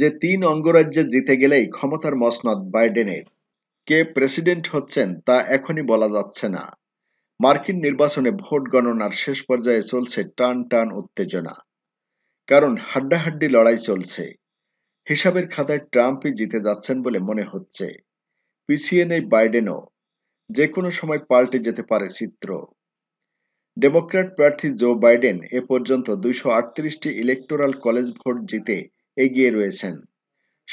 যে তিন অঙ্গরাজ্যে জিতে গেলেই ক্ষমতার মসনদ বাইডেনের কে প্রেসিডেন্ট হচ্ছেন তা এখনই বলা যাচ্ছে না মার্কিন নির্বাচনে ভোট গণনার শেষ পর্যায়ে চলছে টান টান উত্তেজনা কারণ হাড্ডাহাড্ডি লড়াই চলছে হিসাবের খাতায় ট্রাম্পই জিতে যাচ্ছেন বলে মনে হচ্ছে পিছিয়ে নেই বাইডেনও যে কোনো সময় পাল্টে যেতে পারে চিত্র ডেমোক্র্যাট প্রার্থী জো বাইডেন এ পর্যন্ত দুইশো ইলেকটোরাল কলেজ ভোট জিতে এগিয়ে রয়েছেন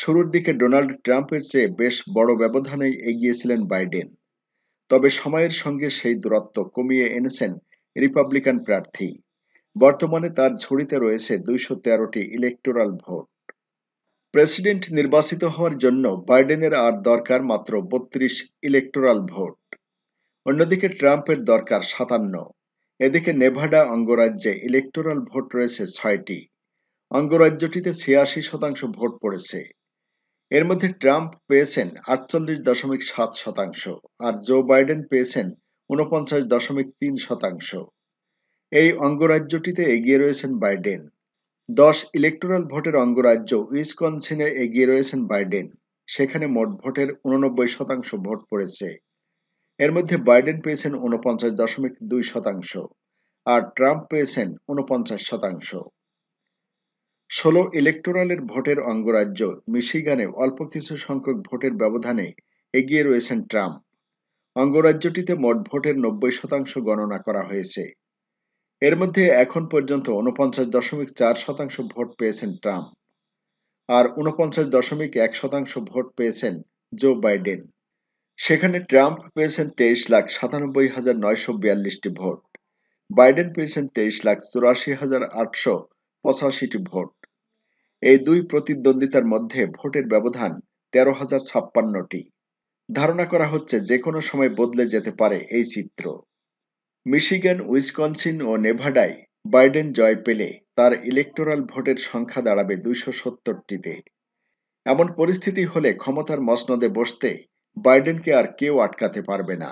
শুরুর দিকে ডোনাল্ড ট্রাম্পের চেয়ে বেশ বড় ব্যবধানেই এগিয়েছিলেন বাইডেন তবে সময়ের সঙ্গে সেই দূরত্ব কমিয়ে এনেছেন রিপাবলিকান প্রার্থী বর্তমানে তার ঝুড়িতে রয়েছে দুইশো তেরোটি ইলেকটোরাল ভোট প্রেসিডেন্ট নির্বাচিত হওয়ার জন্য বাইডেনের আর দরকার মাত্র বত্রিশ ইলেকটোরাল ভোট অন্যদিকে ট্রাম্পের দরকার সাতান্ন এদিকে নেভাডা অঙ্গরাজ্যে ইলেকটোরাল ভোট রয়েছে ছয়টি অঙ্গরাজ্যটিতে ছিয়াশি শতাংশ ভোট পড়েছে এর মধ্যে ট্রাম্প পেয়েছেন আটচল্লিশ দশমিক সাত শতাংশ আর জো বাইডেন পেয়েছেন উনপঞ্চাশ দশমিক তিন শতাংশ এই অঙ্গরাজ্যটিতে এগিয়ে রয়েছেন বাইডেন দশ ইলেকটোরাল ভোটের অঙ্গরাজ্য উইসকনসিনে এগিয়ে রয়েছেন বাইডেন সেখানে মোট ভোটের উননব্বই শতাংশ ভোট পড়েছে এর মধ্যে বাইডেন পেয়েছেন উনপঞ্চাশ দশমিক দুই শতাংশ আর ট্রাম্প পেয়েছেন উনপঞ্চাশ শতাংশ ষোলো ইলেকটোরালের ভোটের অঙ্গরাজ্য মিশিগানে অল্প কিছু সংখ্যক ভোটের ব্যবধানে এগিয়ে রয়েছেন ট্রাম্প অঙ্গরাজ্যটিতে মোট ভোটের নব্বই শতাংশ গণনা করা হয়েছে এর মধ্যে এখন পর্যন্ত উনপঞ্চাশ দশমিক চার শতাংশ ভোট পেয়েছেন ট্রাম্প আর উনপঞ্চাশ দশমিক এক শতাংশ ভোট পেয়েছেন জো বাইডেন সেখানে ট্রাম্প পেয়েছেন তেইশ লাখ সাতানব্বই হাজার নয়শো বিয়াল্লিশটি ভোট বাইডেন পেয়েছেন তেইশ লাখ চুরাশি হাজার আটশো পঁচাশিটি ভোট এই দুই প্রতিদ্বন্দ্বিতার মধ্যে ভোটের ব্যবধান তেরো হাজার ছাপ্পান্নটি ধারণা করা হচ্ছে যে কোনো সময় বদলে যেতে পারে এই চিত্র মিশিগান উইসকনসিন ও নেভাডায় বাইডেন জয় পেলে তার ইলেকটোরাল ভোটের সংখ্যা দাঁড়াবে দুইশো সত্তরটিতে এমন পরিস্থিতি হলে ক্ষমতার মসনদে বসতে বাইডেনকে আর কেউ আটকাতে পারবে না